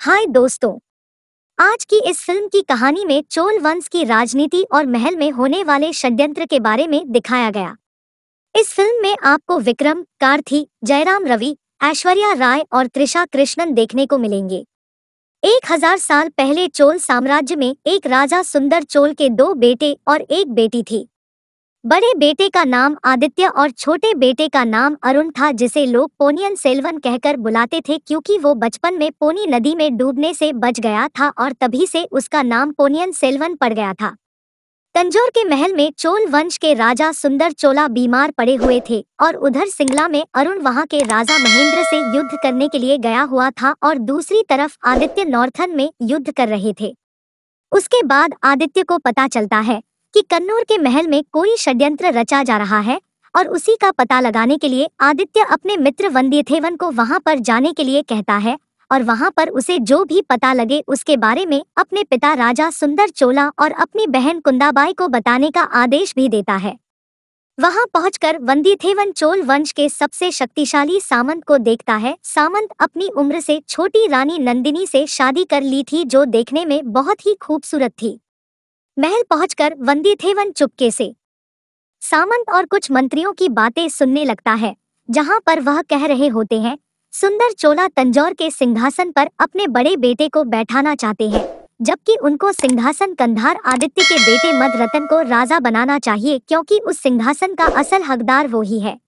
हाय दोस्तों आज की इस फिल्म की कहानी में चोल वंश की राजनीति और महल में होने वाले षड्यंत्र के बारे में दिखाया गया इस फिल्म में आपको विक्रम कार्थी जयराम रवि ऐश्वर्या राय और त्रिषा कृष्णन देखने को मिलेंगे एक हजार साल पहले चोल साम्राज्य में एक राजा सुंदर चोल के दो बेटे और एक बेटी थी बड़े बेटे का नाम आदित्य और छोटे बेटे का नाम अरुण था जिसे लोग पोनियन सेल्वन कहकर बुलाते थे क्योंकि वो बचपन में पोनी नदी में डूबने से बच गया था और तभी से उसका नाम पोनियन सेल्वन पड़ गया था तंजोर के महल में चोल वंश के राजा सुंदर चोला बीमार पड़े हुए थे और उधर सिंगला में अरुण वहां के राजा महेंद्र से युद्ध करने के लिए गया हुआ था और दूसरी तरफ आदित्य नॉर्थन में युद्ध कर रहे थे उसके बाद आदित्य को पता चलता है कि कन्नूर के महल में कोई षड्यंत्र रचा जा रहा है और उसी का पता लगाने के लिए आदित्य अपने मित्र वंदियथेवन को वहां पर जाने के लिए कहता है और वहां पर उसे जो भी पता लगे उसके बारे में अपने पिता राजा सुंदर चोला और अपनी बहन कुंदाबाई को बताने का आदेश भी देता है वहां पहुंचकर वंदीथेवन चोल वंश के सबसे शक्तिशाली सामंत को देखता है सामंत अपनी उम्र से छोटी रानी नंदिनी से शादी कर ली थी जो देखने में बहुत ही खूबसूरत थी महल पहुंचकर वंदी वन चुपके से सामंत और कुछ मंत्रियों की बातें सुनने लगता है जहां पर वह कह रहे होते हैं सुंदर चोला तंजौर के सिंहासन पर अपने बड़े बेटे को बैठाना चाहते हैं जबकि उनको सिंहासन कंधार आदित्य के बेटे रतन को राजा बनाना चाहिए क्योंकि उस सिंहासन का असल हकदार वो ही है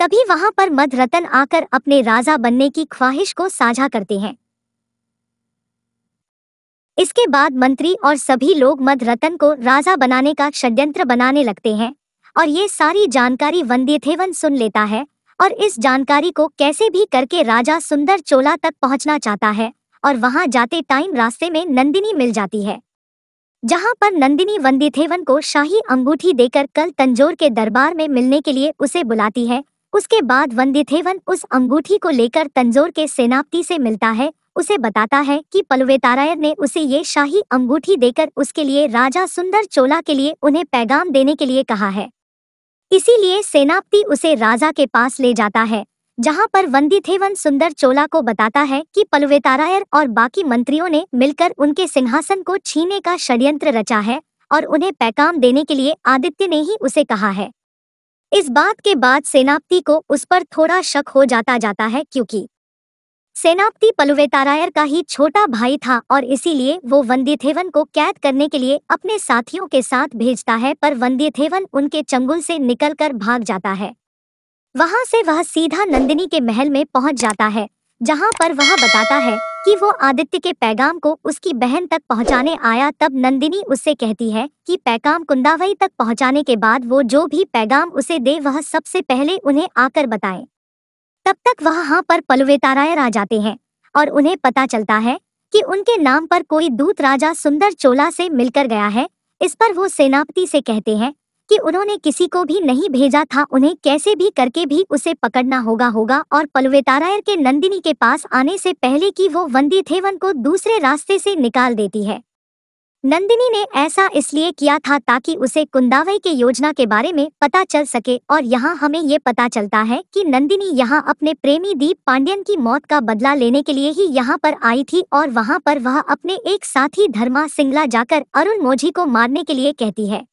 तभी वहां पर रतन आकर अपने राजा बनने की ख्वाहिश को साझा करते हैं इसके बाद मंत्री और सभी लोग मध रतन को राजा बनाने का षड्यंत्र बनाने लगते हैं और ये सारी जानकारी वंद्यथेवन सुन लेता है और इस जानकारी को कैसे भी करके राजा सुंदर चोला तक पहुंचना चाहता है और वहां जाते टाइम रास्ते में नंदिनी मिल जाती है जहां पर नंदिनी वंदिथेवन को शाही अंगूठी देकर कल तंजोर के दरबार में मिलने के लिए उसे बुलाती है उसके बाद वंदिथेवन उस अंगूठी को लेकर तंजोर के सेनापति से मिलता है उसे बताता है कि पलवेतारायण ने उसे ये शाही अंगूठी देकर उसके लिए राजा सुंदर चोला के लिए उन्हें पैगाम देने के लिए कहा है इसीलिए सेनापति उसे राजा के पास ले जाता है जहां पर वंदिथेवन सुंदर चोला को बताता है कि पलवेतारायर और बाकी मंत्रियों ने मिलकर उनके सिंहासन को छीने का षड्यंत्र रचा है और उन्हें पैगाम देने के लिए आदित्य ने ही उसे कहा है इस बात के बाद सेनापति को उस पर थोड़ा शक हो जाता जाता है क्योंकि सेनापति पलुवेतारायर का ही छोटा भाई था और इसीलिए वो वंदेथेवन को कैद करने के लिए अपने साथियों के साथ भेजता है पर वंदेथेवन उनके चंगुल से निकलकर भाग जाता है वहां से वह सीधा नंदिनी के महल में पहुंच जाता है जहां पर वह बताता है कि वो आदित्य के पैगाम को उसकी बहन तक पहुंचाने आया तब नंदिनी उससे कहती है कि पैगाम कुंदावई तक पहुंचाने के बाद वो जो भी पैगाम उसे दे वह सबसे पहले उन्हें आकर बताए तब तक वहाँ हाँ पर पलुवेतारायर आ जाते हैं और उन्हें पता चलता है कि उनके नाम पर कोई दूत राजा सुंदर चोला से मिलकर गया है इस पर वो सेनापति से कहते हैं कि उन्होंने किसी को भी नहीं भेजा था उन्हें कैसे भी करके भी उसे पकड़ना होगा होगा और पलुवेतारायर के नंदिनी के पास आने से पहले कि वो वंदी थेवन को दूसरे रास्ते से निकाल देती है नंदिनी ने ऐसा इसलिए किया था ताकि उसे कुंदावई के योजना के बारे में पता चल सके और यहाँ हमें ये पता चलता है कि नंदिनी यहाँ अपने प्रेमी दीप पांड्यन की मौत का बदला लेने के लिए ही यहाँ पर आई थी और वहाँ पर वह अपने एक साथी धर्मा सिंगला जाकर अरुण मोझी को मारने के लिए कहती है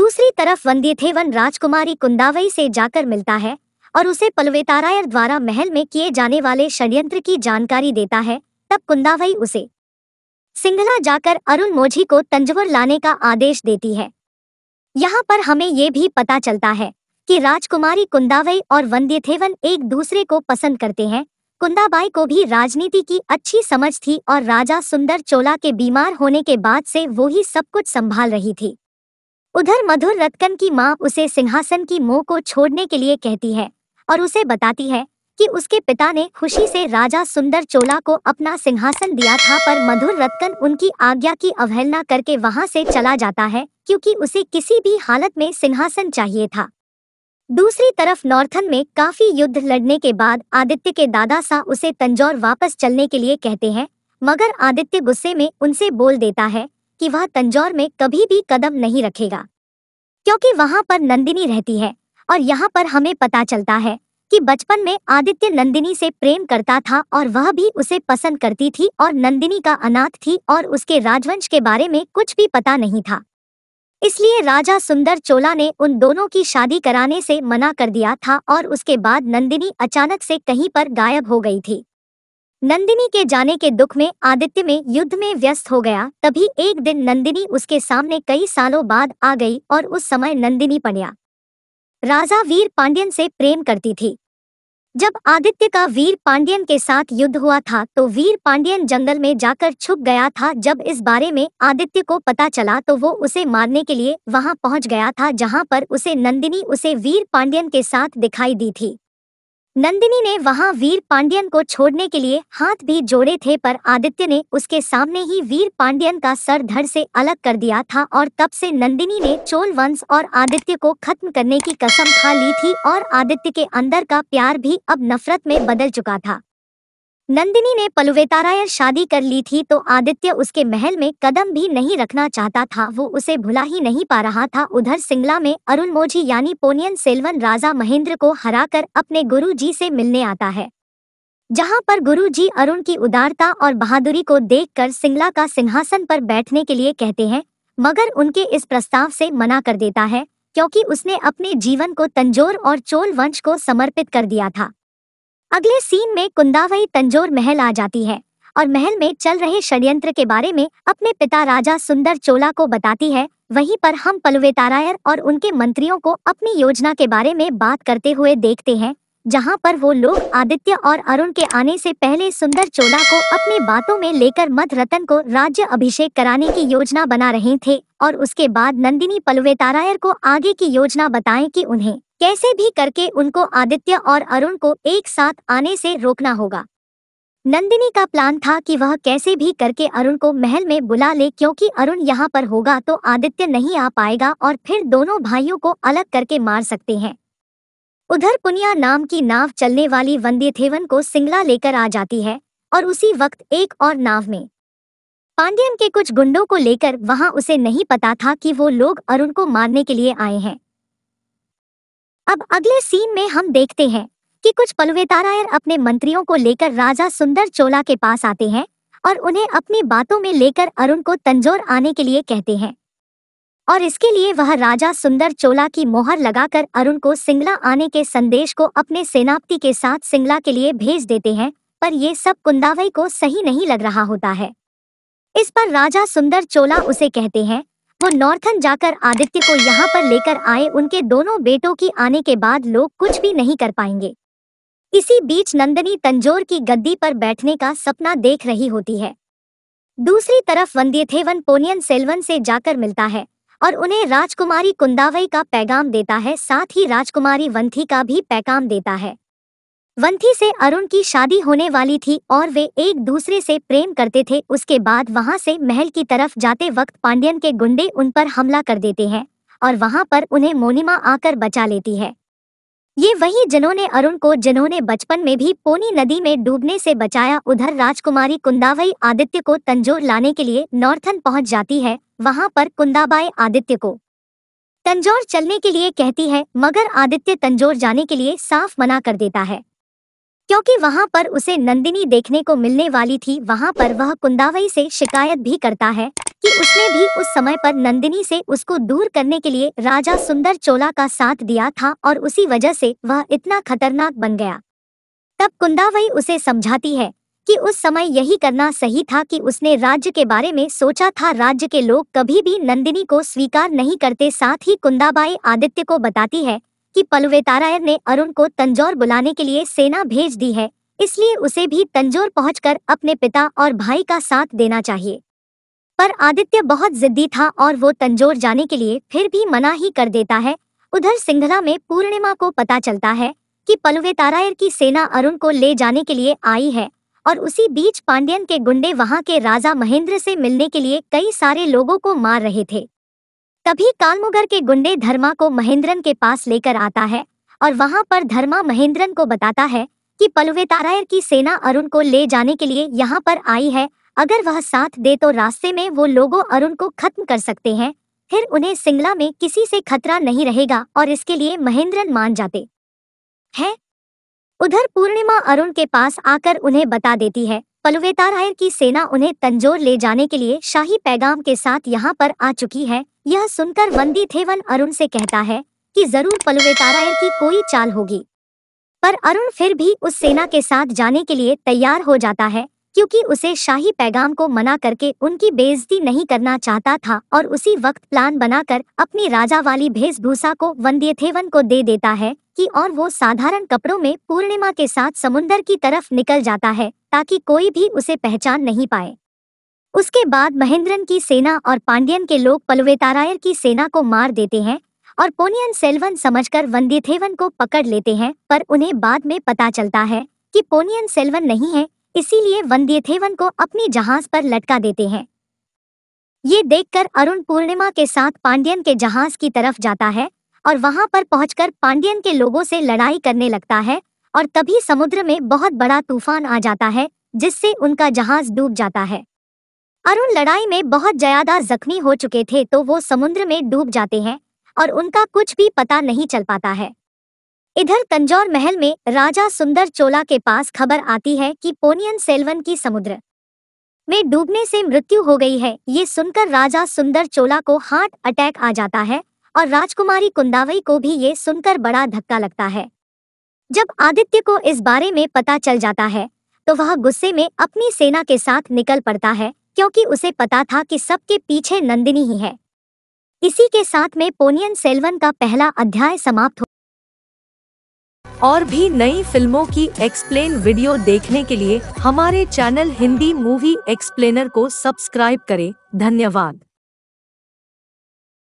दूसरी तरफ वंदेथेवन राजकुमारी कुंदावई से जाकर मिलता है और उसे पलवेतारायर द्वारा महल में किए जाने वाले षड्यंत्र की जानकारी देता है तब कुंदावई उसे सिंगला जाकर अरुण मोझी को तंजवर लाने का आदेश देती है यहाँ पर हमें ये भी पता चलता है कि राजकुमारी कुंदावई और वंद्यथेवन एक दूसरे को पसंद करते हैं कुंदाबाई को भी राजनीति की अच्छी समझ थी और राजा सुंदर चोला के बीमार होने के बाद से वो ही सब कुछ संभाल रही थी उधर मधुर रत्कन की माँ उसे सिंहासन की मोह को छोड़ने के लिए कहती है और उसे बताती है कि उसके पिता ने खुशी से राजा सुंदर चोला को अपना सिंहासन दिया था पर मधुर रत्कन उनकी आज्ञा की अवहेलना करके वहां से चला जाता है क्योंकि उसे किसी भी हालत में सिंहासन चाहिए था दूसरी तरफ नॉर्थन में काफी युद्ध लड़ने के बाद आदित्य के दादा सा उसे तंजौर वापस चलने के लिए कहते हैं मगर आदित्य गुस्से में उनसे बोल देता है कि वह तंजौर में कभी भी कदम नहीं रखेगा क्योंकि वहां पर नंदिनी रहती है और यहाँ पर हमें पता चलता है कि बचपन में आदित्य नंदिनी से प्रेम करता था और वह भी उसे पसंद करती थी और नंदिनी का अनाथ थी और उसके राजवंश के बारे में कुछ भी पता नहीं था इसलिए राजा सुंदर चोला ने उन दोनों की शादी कराने से मना कर दिया था और उसके बाद नंदिनी अचानक से कहीं पर गायब हो गई थी नंदिनी के जाने के दुख में आदित्य में युद्ध में व्यस्त हो गया तभी एक दिन नंदिनी उसके सामने कई सालों बाद आ गई और उस समय नंदिनी पढ़िया राजा वीर पांड्यन से प्रेम करती थी जब आदित्य का वीर पांड्यन के साथ युद्ध हुआ था तो वीर पांड्यन जंगल में जाकर छुप गया था जब इस बारे में आदित्य को पता चला तो वो उसे मारने के लिए वहां पहुंच गया था जहां पर उसे नंदिनी उसे वीर पांड्यन के साथ दिखाई दी थी नंदिनी ने वहां वीर पांडियन को छोड़ने के लिए हाथ भी जोड़े थे पर आदित्य ने उसके सामने ही वीर पांडियन का सर धड़ से अलग कर दिया था और तब से नंदिनी ने चोल वंश और आदित्य को खत्म करने की कसम खा ली थी और आदित्य के अंदर का प्यार भी अब नफरत में बदल चुका था नंदिनी ने पलुवेतारायण शादी कर ली थी तो आदित्य उसके महल में कदम भी नहीं रखना चाहता था वो उसे भुला ही नहीं पा रहा था उधर सिंगला में अरुण मोझी यानी पोनियन सेल्वन राजा महेंद्र को हराकर अपने गुरु जी से मिलने आता है जहां पर गुरु जी अरुण की उदारता और बहादुरी को देखकर सिंगला का सिंहासन पर बैठने के लिए कहते हैं मगर उनके इस प्रस्ताव से मना कर देता है क्योंकि उसने अपने जीवन को तंजोर और चोल वंश को समर्पित कर दिया था अगले सीन में कुंदावई तंजोर महल आ जाती है और महल में चल रहे षड्यंत्र के बारे में अपने पिता राजा सुंदर चोला को बताती है वहीं पर हम तारायर और उनके मंत्रियों को अपनी योजना के बारे में बात करते हुए देखते हैं जहां पर वो लोग आदित्य और अरुण के आने से पहले सुंदर चोला को अपनी बातों में लेकर मध रतन को राज्य अभिषेक कराने की योजना बना रहे थे और उसके बाद नंदिनी पलुवेतारायर को आगे की योजना बताएं कि उन्हें कैसे भी करके उनको आदित्य और अरुण को एक साथ आने से रोकना होगा नंदिनी का प्लान था कि वह कैसे भी करके अरुण को महल में बुला ले क्योंकि अरुण यहाँ पर होगा तो आदित्य नहीं आ पाएगा और फिर दोनों भाइयों को अलग करके मार सकते हैं उधर पुनिया नाम की नाव चलने वाली वंदे थेवन को सिंगला लेकर आ जाती है और उसी वक्त एक और नाव में पांड्यन के कुछ गुंडों को लेकर वहां उसे नहीं पता था कि वो लोग अरुण को मारने के लिए आए हैं अब अगले सीन में हम देखते हैं कि कुछ पलवेतारायर अपने मंत्रियों को लेकर राजा सुंदर चोला के पास आते हैं और उन्हें अपनी बातों में लेकर अरुण को तंजोर आने के लिए कहते हैं और इसके लिए वह राजा सुंदर चोला की मोहर लगाकर अरुण को सिंगला आने के संदेश को अपने सेनापति के साथ सिंगला के लिए भेज देते हैं पर ये सब कुंदावई को सही नहीं लग रहा होता है इस पर राजा सुंदर चोला उसे कहते हैं वो नॉर्थन जाकर आदित्य को यहाँ पर लेकर आए उनके दोनों बेटों की आने के बाद लोग कुछ भी नहीं कर पाएंगे इसी बीच नंदनी तंजोर की गद्दी पर बैठने का सपना देख रही होती है दूसरी तरफ वंद्यथेवन पोनियन सेल्वन से जाकर मिलता है और उन्हें राजकुमारी कुंदावई का पैगाम देता है साथ ही राजकुमारी वंथी का भी पैगाम देता है वंथी से अरुण की शादी होने वाली थी और वे एक दूसरे से प्रेम करते थे उसके बाद वहां से महल की तरफ जाते वक्त पांडियन के गुंडे उन पर हमला कर देते हैं और वहां पर उन्हें मोनिमा आकर बचा लेती है ये वही जिन्होंने अरुण को जिन्होंने बचपन में भी पोनी नदी में डूबने से बचाया उधर राजकुमारी कुंदावई आदित्य को तंजोर लाने के लिए नॉर्थन पहुंच जाती है वहां पर कुंदाबाई आदित्य को तंजोर चलने के लिए कहती है मगर आदित्य तंजोर जाने के लिए साफ मना कर देता है क्योंकि वहां पर उसे नंदिनी देखने को मिलने वाली थी वहां पर वह कुंदावई से शिकायत भी करता है कि उसने भी उस समय पर नंदिनी से उसको दूर करने के लिए राजा सुंदर चोला का साथ दिया था और उसी वजह से वह इतना खतरनाक बन गया तब कुंदावई उसे समझाती है कि उस समय यही करना सही था कि उसने राज्य के बारे में सोचा था राज्य के लोग कभी भी नंदिनी को स्वीकार नहीं करते साथ ही कुंदाबाई आदित्य को बताती है कि पलुवेतारायर ने अरुण को तंजौर बुलाने के लिए सेना भेज दी है इसलिए उसे भी तंजौर पहुंचकर अपने पिता और भाई का साथ देना चाहिए पर आदित्य बहुत जिद्दी था और वो तंजोर जाने के लिए फिर भी मना ही कर देता है उधर सिंघला में पूर्णिमा को पता चलता है कि पलवे तारायर की सेना अरुण को ले जाने के लिए आई है और उसी बीच पांडियन के गुंडे वहां के राजा महेंद्र से मिलने के लिए कई सारे लोगों को मार रहे थे तभी कालमुगर के गुंडे धर्मा को महेंद्रन के पास लेकर आता है और वहां पर धर्मा महेंद्रन को बताता है कि पलवे तारायर की सेना अरुण को ले जाने के लिए यहाँ पर आई है अगर वह साथ दे तो रास्ते में वो लोगों अरुण को खत्म कर सकते हैं फिर उन्हें सिंगला में किसी से खतरा नहीं रहेगा और इसके लिए महेंद्रन मान जाते हैं उधर पूर्णिमा अरुण के पास आकर उन्हें बता देती है पलुवेतारायर की सेना उन्हें तंजोर ले जाने के लिए शाही पैगाम के साथ यहाँ पर आ चुकी है यह सुनकर वंदी थेवन अरुण से कहता है कि जरूर पलुवेतारायर की कोई चाल होगी पर अरुण फिर भी उस सेना के साथ जाने के लिए तैयार हो जाता है क्योंकि उसे शाही पैगाम को मना करके उनकी बेइज्जती नहीं करना चाहता था और उसी वक्त प्लान बनाकर अपनी राजा वाली भेषभूषा को वंद्यथेवन को दे देता है कि और वो साधारण कपड़ों में पूर्णिमा के साथ समुन्दर की तरफ निकल जाता है ताकि कोई भी उसे पहचान नहीं पाए उसके बाद महेंद्रन की सेना और पांड्यन के लोग पलवेतारायर की सेना को मार देते हैं और पोनियन सेल्वन समझकर वंद्यथेवन को पकड़ लेते हैं पर उन्हें बाद में पता चलता है कि पोनियन सेल्वन नहीं है इसीलिए वंदेथेवन को अपनी जहाज पर लटका देते हैं ये देखकर अरुण पूर्णिमा के साथ पांडियन के जहाज की तरफ जाता है और वहां पर पहुंचकर पांडियन के लोगों से लड़ाई करने लगता है और तभी समुद्र में बहुत बड़ा तूफान आ जाता है जिससे उनका जहाज डूब जाता है अरुण लड़ाई में बहुत ज्यादा जख्मी हो चुके थे तो वो समुद्र में डूब जाते हैं और उनका कुछ भी पता नहीं चल पाता है इधर तंजौर महल में राजा सुंदर चोला के पास खबर आती है कि पोनियन सेल्वन की समुद्र में डूबने से मृत्यु हो गई है ये सुनकर राजा सुंदर चोला को हार्ट अटैक आ जाता है और राजकुमारी कुंदावई को भी ये सुनकर बड़ा धक्का लगता है जब आदित्य को इस बारे में पता चल जाता है तो वह गुस्से में अपनी सेना के साथ निकल पड़ता है क्योंकि उसे पता था कि सबके पीछे नंदिनी ही है इसी के साथ में पोनियन सेल्वन का पहला अध्याय समाप्त और भी नई फिल्मों की एक्सप्लेन वीडियो देखने के लिए हमारे चैनल हिंदी मूवी एक्सप्लेनर को सब्सक्राइब करें धन्यवाद